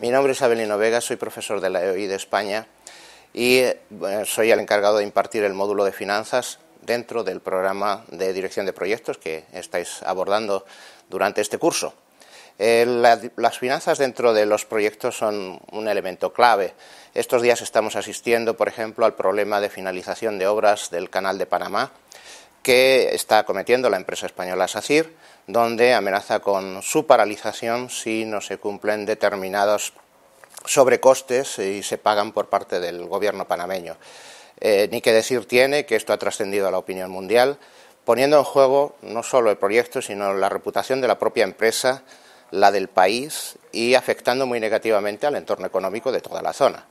Mi nombre es Abelino Vega, soy profesor de la EOI de España y eh, soy el encargado de impartir el módulo de finanzas dentro del programa de dirección de proyectos que estáis abordando durante este curso. Eh, las finanzas dentro de los proyectos son un elemento clave. Estos días estamos asistiendo, por ejemplo, al problema de finalización de obras del Canal de Panamá que está acometiendo la empresa española SACIR donde amenaza con su paralización si no se cumplen determinados sobrecostes y se pagan por parte del gobierno panameño. Eh, ni que decir tiene que esto ha trascendido a la opinión mundial, poniendo en juego no solo el proyecto, sino la reputación de la propia empresa, la del país y afectando muy negativamente al entorno económico de toda la zona.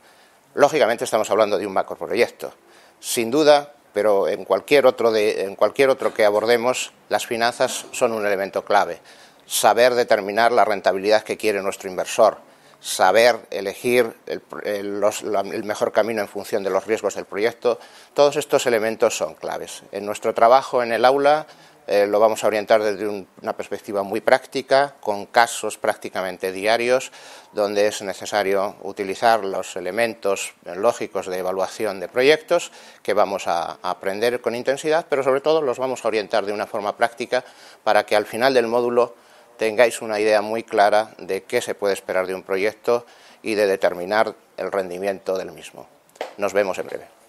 Lógicamente estamos hablando de un macroproyecto. Sin duda, pero en cualquier, otro de, en cualquier otro que abordemos, las finanzas son un elemento clave. Saber determinar la rentabilidad que quiere nuestro inversor, saber elegir el, el, mejor camino en función de los riesgos del proyecto, todos estos elementos son claves. En nuestro trabajo en el aula eh, lo vamos a orientar desde una perspectiva muy práctica, con casos prácticamente diarios, donde es necesario utilizar los elementos lógicos de evaluación de proyectos que vamos a aprender con intensidad, pero sobre todo los vamos a orientar de una forma práctica para que al final del módulo tengáis una idea muy clara de qué se puede esperar de un proyecto y de determinar el rendimiento del mismo. Nos vemos en breve.